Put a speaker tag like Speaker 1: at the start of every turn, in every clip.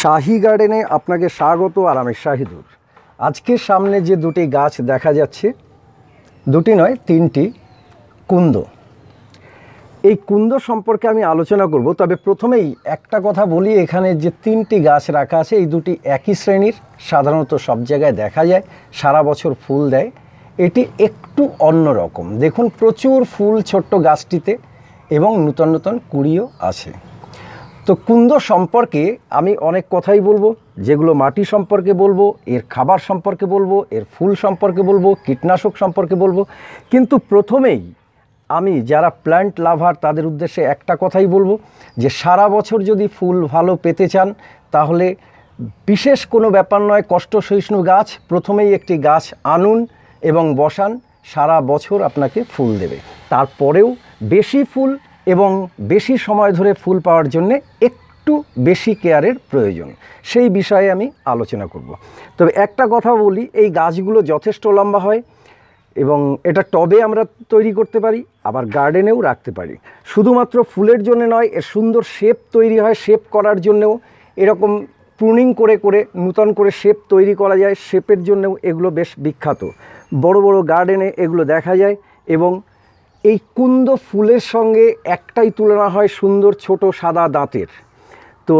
Speaker 1: শাহি গার্ডেনে আপনাকে স্বাগত আর আমি শাহিদুর আজকে সামনে যে দুটি গাছ দেখা যাচ্ছে দুটি নয় তিনটি কুন্দ এই কুন্দ সম্পর্কে আমি আলোচনা করব তবে প্রথমেই একটা কথা বলি এখানে যে তিনটি গাছ রাখা আছে এই দুটি একই শ্রেণীর সাধারণত সব জায়গায় দেখা যায় সারা বছর ফুল দেয় এটি একটু অন্য রকম দেখুন প্রচুর ফুল ছোট্ট গাছটিতে এবং নূতন নূতন কুড়িও আছে তো কুন্দ সম্পর্কে আমি অনেক কথাই বলবো যেগুলো মাটি সম্পর্কে বলবো এর খাবার সম্পর্কে বলবো এর ফুল সম্পর্কে বলবো কীটনাশক সম্পর্কে বলবো কিন্তু প্রথমেই আমি যারা প্ল্যান্ট লাভার তাদের উদ্দেশ্যে একটা কথাই বলবো যে সারা বছর যদি ফুল ভালো পেতে চান তাহলে বিশেষ কোনো ব্যাপার নয় কষ্ট সহিষ্ণু গাছ প্রথমেই একটি গাছ আনুন এবং বসান সারা বছর আপনাকে ফুল দেবে তারপরেও বেশি ফুল এবং বেশি সময় ধরে ফুল পাওয়ার জন্যে একটু বেশি কেয়ারের প্রয়োজন সেই বিষয়ে আমি আলোচনা করব। তবে একটা কথা বলি এই গাছগুলো যথেষ্ট লম্বা হয় এবং এটা টবে আমরা তৈরি করতে পারি আবার গার্ডেনেও রাখতে পারি শুধুমাত্র ফুলের জন্য নয় এর সুন্দর শেপ তৈরি হয় শেপ করার জন্যেও এরকম প্রুনিং করে করে নূতন করে শেপ তৈরি করা যায় শেপের জন্যও এগুলো বেশ বিখ্যাত বড় বড় গার্ডেনে এগুলো দেখা যায় এবং এই কুন্দ ফুলের সঙ্গে একটাই তুলনা হয় সুন্দর ছোট সাদা দাঁতের তো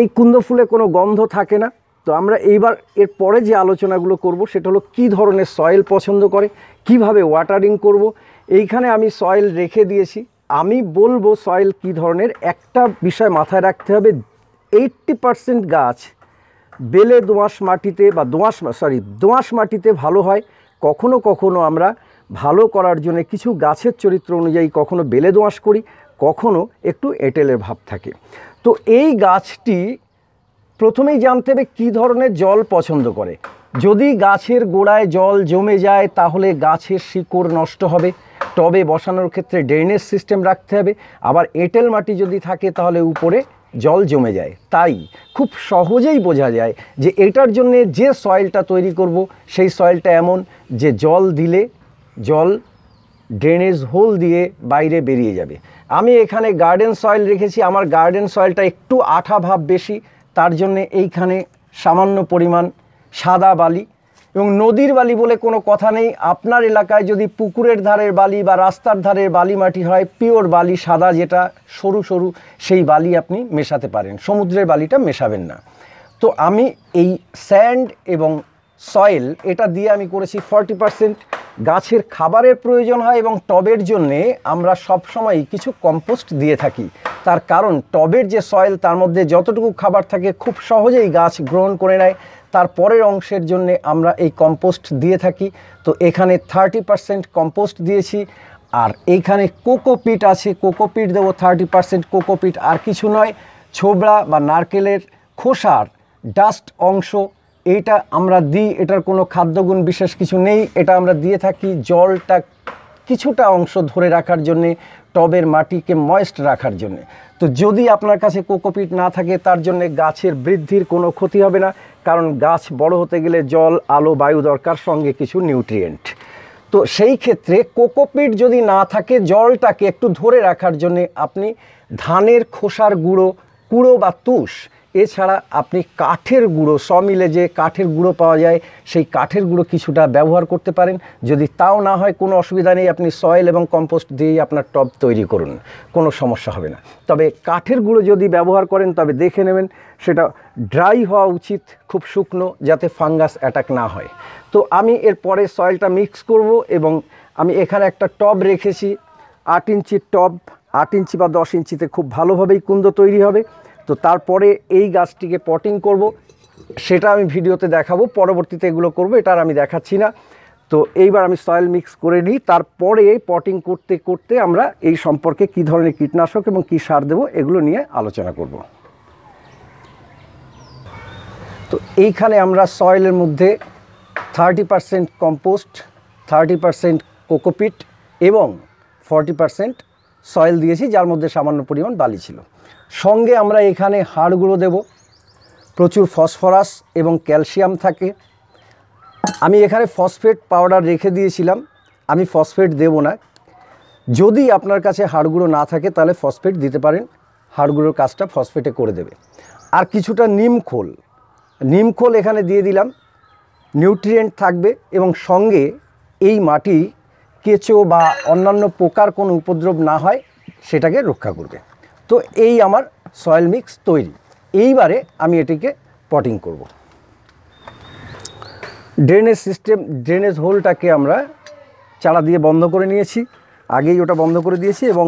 Speaker 1: এই কুন্দ ফুলে কোনো গন্ধ থাকে না তো আমরা এইবার এর পরে যে আলোচনাগুলো করব সেটা হলো কী ধরনের সয়েল পছন্দ করে কিভাবে ওয়াটারিং করব এইখানে আমি সয়েল রেখে দিয়েছি আমি বলবো সয়েল কি ধরনের একটা বিষয় মাথায় রাখতে হবে এইট্টি পারসেন্ট গাছ বেলে দোঁয়াশ মাটিতে বা দোঁয়াশ সরি দোঁয়াশ মাটিতে ভালো হয় কখনো কখনো আমরা ভালো করার জন্য কিছু গাছের চরিত্র অনুযায়ী কখনো বেলে দোঁয়াশ করি কখনো একটু এঁটেলের ভাব থাকে তো এই গাছটি প্রথমেই জানতে হবে কী ধরনের জল পছন্দ করে যদি গাছের গোড়ায় জল জমে যায় তাহলে গাছের শিকড় নষ্ট হবে টবে বসানোর ক্ষেত্রে ড্রেনেজ সিস্টেম রাখতে হবে আবার এঁটেল মাটি যদি থাকে তাহলে উপরে জল জমে যায় তাই খুব সহজেই বোঝা যায় যে এটার জন্যে যে সয়েলটা তৈরি করব সেই সয়েলটা এমন যে জল দিলে জল ড্রেনেজ হোল দিয়ে বাইরে বেরিয়ে যাবে আমি এখানে গার্ডেন সয়েল রেখেছি আমার গার্ডেন সয়েলটা একটু আঠা ভাব বেশি তার জন্য এইখানে সামান্য পরিমাণ সাদা বালি এবং নদীর বালি বলে কোনো কথা নেই আপনার এলাকায় যদি পুকুরের ধারের বালি বা রাস্তার ধারের বালি মাটি হয় পিওর বালি সাদা যেটা সরু সরু সেই বালি আপনি মেশাতে পারেন সমুদ্রের বালিটা মেশাবেন না তো আমি এই স্যান্ড এবং সয়েল এটা দিয়ে আমি করেছি ফর্টি পারসেন্ট গাছের খাবারের প্রয়োজন হয় এবং টবের জন্যে আমরা সবসময় কিছু কম্পোস্ট দিয়ে থাকি তার কারণ টবের যে সয়েল তার মধ্যে যতটুকু খাবার থাকে খুব সহজেই গাছ গ্রহণ করে নেয় তার পরের অংশের জন্য আমরা এই কম্পোস্ট দিয়ে থাকি তো এখানে থার্টি পারসেন্ট কম্পোস্ট দিয়েছি আর এইখানে কোকোপিট আছে কোকোপিট দেবো থার্টি পারসেন্ট কোকোপিট আর কিছু নয় ছোবড়া বা নারকেলের খোসার ডাস্ট অংশ এইটা আমরা দিই এটার কোনো খাদ্যগুণ বিশেষ কিছু নেই এটা আমরা দিয়ে থাকি জলটা কিছুটা অংশ ধরে রাখার জন্যে টবের মাটিকে ময়েস্ট রাখার জন্যে তো যদি আপনার কাছে কোকোপিট না থাকে তার জন্য গাছের বৃদ্ধির কোনো ক্ষতি হবে না কারণ গাছ বড় হতে গেলে জল আলো বায়ু দরকার সঙ্গে কিছু নিউট্রিয়েন্ট তো সেই ক্ষেত্রে কোকোপিট যদি না থাকে জলটাকে একটু ধরে রাখার জন্যে আপনি ধানের খোসার গুঁড়ো কুড়ো বা তুষ এছাড়া আপনি কাঠের গুঁড়ো স মিলে যে কাঠের গুঁড়ো পাওয়া যায় সেই কাঠের গুঁড়ো কিছুটা ব্যবহার করতে পারেন যদি তাও না হয় কোনো অসুবিধা নেই আপনি সয়েল এবং কম্পোস্ট দিয়েই আপনার টব তৈরি করুন কোনো সমস্যা হবে না তবে কাঠের গুঁড়ো যদি ব্যবহার করেন তবে দেখে নেবেন সেটা ড্রাই হওয়া উচিত খুব শুকনো যাতে ফাঙ্গাস অ্যাটাক না হয় তো আমি এরপরে সয়েলটা মিক্স করব এবং আমি এখানে একটা টব রেখেছি আট ইঞ্চির টব আট ইঞ্চি বা দশ ইঞ্চিতে খুব ভালোভাবেই কুন্দ তৈরি হবে তো তারপরে এই গাছটিকে পটিং করব সেটা আমি ভিডিওতে দেখাবো পরবর্তীতে এগুলো করব এটা আমি দেখাচ্ছি না তো এইবার আমি সয়েল মিক্স করে নিই তারপরে পটিং করতে করতে আমরা এই সম্পর্কে কি ধরনের কীটনাশক এবং কী সার দেবো এগুলো নিয়ে আলোচনা করব তো এইখানে আমরা সয়েলের মধ্যে thirty percent compost thirty percent cocopeat এবং ফর্টি পারসেন্ট সয়েল দিয়েছি যার মধ্যে সামান্য পরিমাণ বালি ছিল সঙ্গে আমরা এখানে হাড়গুলো দেব প্রচুর ফসফরাস এবং ক্যালসিয়াম থাকে আমি এখানে ফসফেট পাউডার রেখে দিয়েছিলাম আমি ফসফেট দেব না যদি আপনার কাছে হাড়গুলো না থাকে তাহলে ফসফেট দিতে পারেন হাড়গুলোর কাজটা ফসফেটে করে দেবে আর কিছুটা নিমখোল খোল এখানে দিয়ে দিলাম নিউট্রিয়েন্ট থাকবে এবং সঙ্গে এই মাটি কেঁচো বা অন্যান্য পোকার কোনো উপদ্রব না হয় সেটাকে রক্ষা করবে তো এই আমার সয়েল মিক্স তৈরি এইবারে আমি এটিকে পটিং করব। ড্রেনেজ সিস্টেম ড্রেনেজ হোলটাকে আমরা চারা দিয়ে বন্ধ করে নিয়েছি আগেই ওটা বন্ধ করে দিয়েছি এবং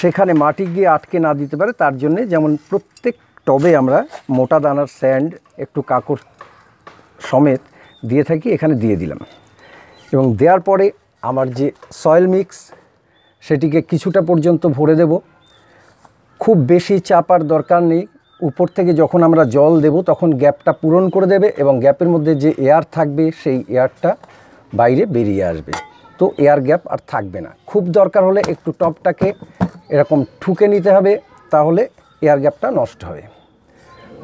Speaker 1: সেখানে মাটি গিয়ে আটকে না দিতে পারে তার জন্য যেমন প্রত্যেক টবে আমরা মোটা দানার স্যান্ড একটু কাকর সমেত দিয়ে থাকি এখানে দিয়ে দিলাম এবং দেওয়ার পরে আমার যে সয়েল মিক্স সেটিকে কিছুটা পর্যন্ত ভরে দেবো খুব বেশি চাপার দরকার নেই উপর থেকে যখন আমরা জল দেব তখন গ্যাপটা পূরণ করে দেবে এবং গ্যাপের মধ্যে যে এয়ার থাকবে সেই এয়ারটা বাইরে বেরিয়ে আসবে তো এয়ার গ্যাপ আর থাকবে না খুব দরকার হলে একটু টপটাকে এরকম ঠুকে নিতে হবে তাহলে এয়ার গ্যাপটা নষ্ট হবে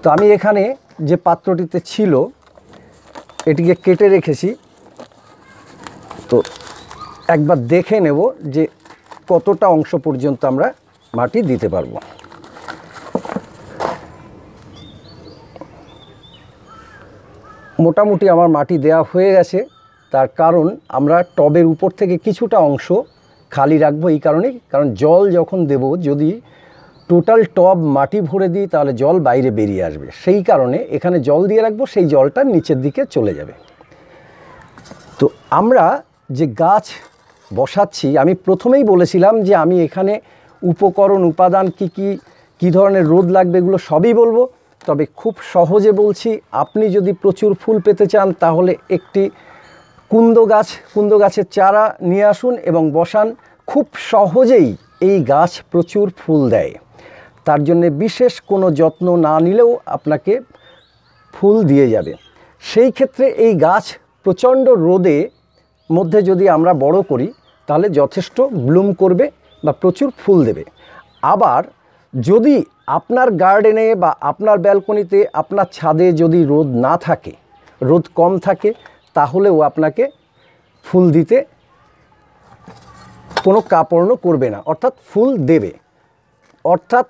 Speaker 1: তো আমি এখানে যে পাত্রটিতে ছিল এটিকে কেটে রেখেছি তো একবার দেখে নেব যে কতটা অংশ পর্যন্ত আমরা মাটি দিতে পারবো মোটামুটি আমার মাটি দেয়া হয়ে গেছে তার কারণ আমরা টবের উপর থেকে কিছুটা অংশ খালি রাখবো এই কারণে কারণ জল যখন দেব যদি টোটাল টব মাটি ভরে দিই তাহলে জল বাইরে বেরিয়ে আসবে সেই কারণে এখানে জল দিয়ে রাখবো সেই জলটা নিচের দিকে চলে যাবে তো আমরা যে গাছ বসাচ্ছি আমি প্রথমেই বলেছিলাম যে আমি এখানে উপকরণ উপাদান কি কি কী ধরনের রোদ লাগবে এগুলো সবই বলবো তবে খুব সহজে বলছি আপনি যদি প্রচুর ফুল পেতে চান তাহলে একটি কুন্দ গাছ কুন্দ গাছের চারা নিয়ে আসুন এবং বসান খুব সহজেই এই গাছ প্রচুর ফুল দেয় তার জন্য বিশেষ কোনো যত্ন না নিলেও আপনাকে ফুল দিয়ে যাবে সেই ক্ষেত্রে এই গাছ প্রচণ্ড রোদে মধ্যে যদি আমরা বড় করি তাহলে যথেষ্ট ব্লুম করবে বা প্রচুর ফুল দেবে আবার যদি আপনার গার্ডেনে বা আপনার ব্যালকনিতে আপনার ছাদে যদি রোদ না থাকে রোদ কম থাকে তাহলেও আপনাকে ফুল দিতে কোনো কাপড়ণ করবে না অর্থাৎ ফুল দেবে অর্থাৎ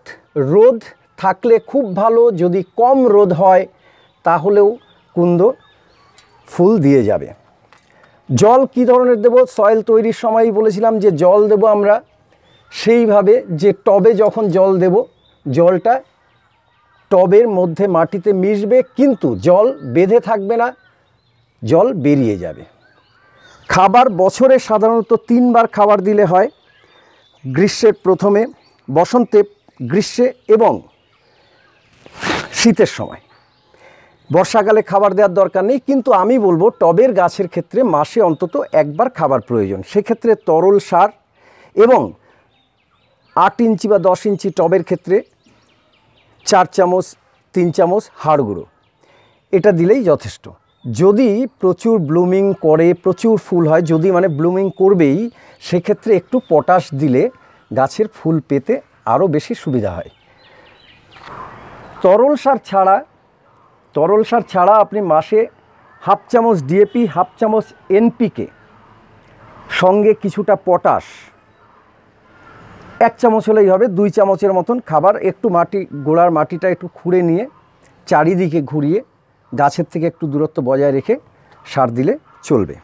Speaker 1: রোদ থাকলে খুব ভালো যদি কম রোদ হয় তাহলেও কুন্দ ফুল দিয়ে যাবে জল কি ধরনের দেব সয়েল তৈরির সময়ই বলেছিলাম যে জল দেব আমরা সেইভাবে যে টবে যখন জল দেব জলটা টবের মধ্যে মাটিতে মিশবে কিন্তু জল বেঁধে থাকবে না জল বেরিয়ে যাবে খাবার বছরে সাধারণত তিনবার খাবার দিলে হয় গ্রীষ্মের প্রথমে বসন্তে গ্রীষ্মে এবং শীতের সময় বর্ষাকালে খাবার দেওয়ার দরকার নেই কিন্তু আমি বলবো টবের গাছের ক্ষেত্রে মাসে অন্তত একবার খাবার প্রয়োজন সেক্ষেত্রে তরল সার এবং আট ইঞ্চি বা দশ ইঞ্চি টবের ক্ষেত্রে চার চামচ তিন চামচ হাড় গুঁড়ো এটা দিলেই যথেষ্ট যদি প্রচুর ব্লুমিং করে প্রচুর ফুল হয় যদি মানে ব্লুমিং করবেই সেক্ষেত্রে একটু পটাশ দিলে গাছের ফুল পেতে আরও বেশি সুবিধা হয় তরল সার ছাড়া তরল সার ছাড়া আপনি মাসে হাফ চামচ ডিএপি হাফ চামচ এনপিকে সঙ্গে কিছুটা পটাশ এক চামচ হলেই হবে দুই চামচের মতন খাবার একটু মাটি গোড়ার মাটিটা একটু খুঁড়ে নিয়ে চারিদিকে ঘুরিয়ে গাছের থেকে একটু দূরত্ব বজায় রেখে সার দিলে চলবে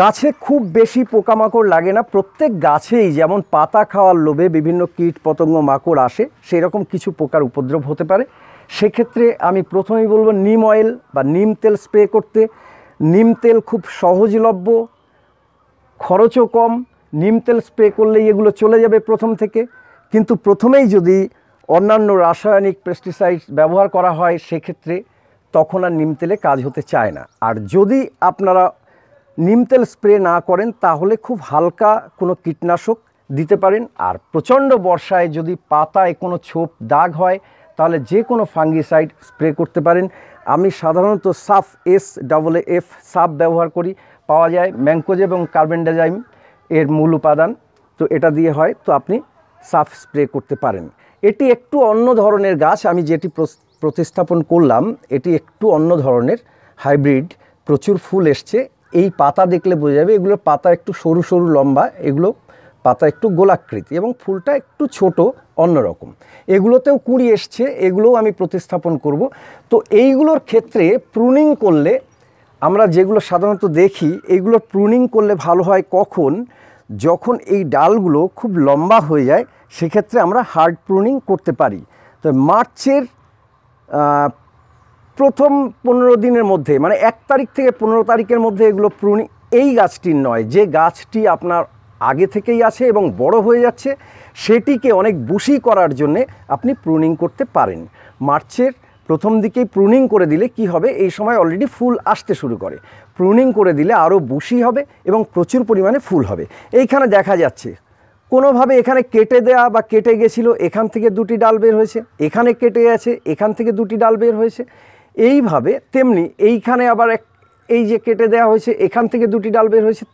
Speaker 1: গাছে খুব বেশি পোকামাকড় লাগে না প্রত্যেক গাছেই যেমন পাতা খাওয়ার লোভে বিভিন্ন কীট পতঙ্গ মাকড় আসে সেই রকম কিছু পোকার উপদ্রব হতে পারে সেক্ষেত্রে আমি প্রথমেই বলবো নিম অয়েল বা নিম তেল স্প্রে করতে নিম তেল খুব সহজলভ্য খরচও কম নিম তেল স্প্রে করলেই এগুলো চলে যাবে প্রথম থেকে কিন্তু প্রথমেই যদি অন্যান্য রাসায়নিক পেস্টিসাইড ব্যবহার করা হয় সেক্ষেত্রে তখন আর নিম তেলে কাজ হতে চায় না আর যদি আপনারা নিম তেল স্প্রে না করেন তাহলে খুব হালকা কোনো কীটনাশক দিতে পারেন আর প্রচণ্ড বর্ষায় যদি পাতায় কোনো ছোপ দাগ হয় তাহলে যে কোনো ফাঙ্গিসাইড স্প্রে করতে পারেন আমি সাধারণত সাফ এস ডাবল এফ সাফ ব্যবহার করি পাওয়া যায় ম্যাংকোজ এবং কার্বেন্ডাজাইম এর মূল উপাদান তো এটা দিয়ে হয় তো আপনি সাফ স্প্রে করতে পারেন এটি একটু অন্য ধরনের গাছ আমি যেটি প্রতিস্থাপন করলাম এটি একটু অন্য ধরনের হাইব্রিড প্রচুর ফুল এসছে এই পাতা দেখলে বোঝা যাবে এগুলোর পাতা একটু সরু সরু লম্বা এগুলো পাতা একটু গোলাকৃতি এবং ফুলটা একটু ছোট অন্যরকম এগুলোতেও কুঁড়ি এসছে এগুলোও আমি প্রতিস্থাপন করব তো এইগুলোর ক্ষেত্রে প্রুনিং করলে আমরা যেগুলো সাধারণত দেখি এইগুলো প্রুনিং করলে ভালো হয় কখন যখন এই ডালগুলো খুব লম্বা হয়ে যায় সেক্ষেত্রে আমরা হার্ড প্রুনিং করতে পারি তো মার্চের প্রথম পনেরো দিনের মধ্যে মানে এক তারিখ থেকে পনেরো তারিখের মধ্যে এগুলো প্রুনিং এই গাছটির নয় যে গাছটি আপনার আগে থেকেই আছে এবং বড় হয়ে যাচ্ছে সেটিকে অনেক বুশি করার জন্যে আপনি প্রুনিং করতে পারেন মার্চের প্রথম দিকেই প্রুনিং করে দিলে কি হবে এই সময় অলরেডি ফুল আসতে শুরু করে প্রুনিং করে দিলে আরও বুশি হবে এবং প্রচুর পরিমাণে ফুল হবে এইখানে দেখা যাচ্ছে কোনোভাবে এখানে কেটে দেয়া বা কেটে গেছিলো এখান থেকে দুটি ডাল বের হয়েছে এখানে কেটে গেছে এখান থেকে দুটি ডাল বের হয়েছে এইভাবে তেমনি এইখানে আবার এক এই যে কেটে দেয়া হয়েছে এখান থেকে দুটি ডাল বের হয়েছে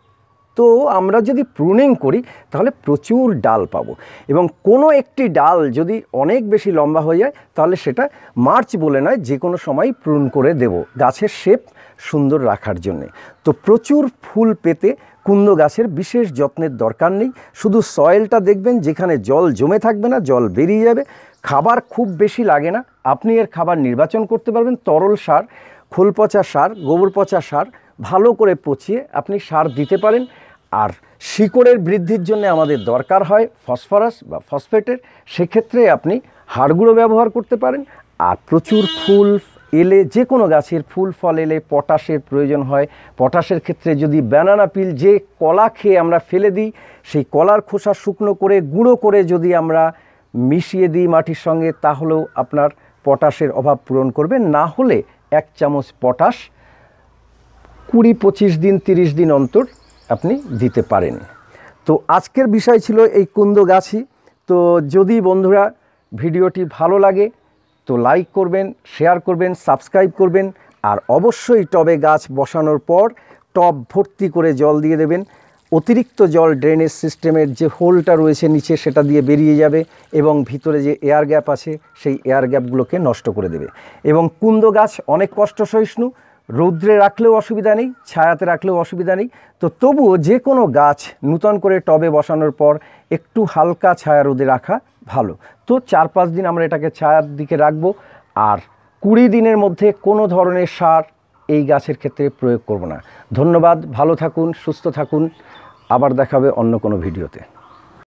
Speaker 1: তো আমরা যদি প্রুনিং করি তাহলে প্রচুর ডাল পাবো এবং কোনো একটি ডাল যদি অনেক বেশি লম্বা হয়ে যায় তাহলে সেটা মার্চ বলে নয় যে কোনো সময় প্রুন করে দেব গাছের শেপ সুন্দর রাখার জন্যে তো প্রচুর ফুল পেতে কুন্দ গাছের বিশেষ যত্নের দরকার নেই শুধু সয়েলটা দেখবেন যেখানে জল জমে থাকবে না জল বেরিয়ে যাবে খাবার খুব বেশি লাগে না আপনি এর খাবার নির্বাচন করতে পারবেন তরল সার খোল পচা সার গোবর পচা সার ভালো করে পচিয়ে আপনি সার দিতে পারেন আর শিকড়ের বৃদ্ধির জন্য আমাদের দরকার হয় ফসফরাস বা ফসফেটের সেক্ষেত্রে আপনি হাড়গুঁড়ো ব্যবহার করতে পারেন আর প্রচুর ফুল এলে যে কোনো গাছের ফুল ফল এলে পটাশের প্রয়োজন হয় পটাশের ক্ষেত্রে যদি ব্যানানা পিল যে কলা খেয়ে আমরা ফেলে দিই সেই কলার খোসা শুকনো করে গুঁড়ো করে যদি আমরা মিশিয়ে দিই মাটির সঙ্গে তাহলেও আপনার পটাশের অভাব পূরণ করবে না হলে এক চামচ পটাশ কুড়ি পঁচিশ দিন তিরিশ দিন অন্তর আপনি দিতে পারেন তো আজকের বিষয় ছিল এই কুন্দ গাছই তো যদি বন্ধুরা ভিডিওটি ভালো লাগে তো লাইক করবেন শেয়ার করবেন সাবস্ক্রাইব করবেন আর অবশ্যই টবে গাছ বসানোর পর টব ভর্তি করে জল দিয়ে দেবেন অতিরিক্ত জল ড্রেনেজ সিস্টেমের যে হোলটা রয়েছে নিচে সেটা দিয়ে বেরিয়ে যাবে এবং ভিতরে যে এয়ার গ্যাপ আছে সেই এয়ার গ্যাপগুলোকে নষ্ট করে দেবে এবং কুন্দ গাছ অনেক কষ্ট সহিষ্ণু রৌদ্রে রাখলেও অসুবিধা নেই ছায়াতে রাখলেও অসুবিধা নেই তো তবুও যে কোনো গাছ নূতন করে টবে বসানোর পর একটু হালকা ছায়া রোদে রাখা ভালো তো চার পাঁচ দিন আমরা এটাকে ছায়ার দিকে রাখব আর কুড়ি দিনের মধ্যে কোনো ধরনের সার এই গাছের ক্ষেত্রে প্রয়োগ করব না ধন্যবাদ ভালো থাকুন সুস্থ থাকুন আবার দেখাবে অন্য কোনো ভিডিওতে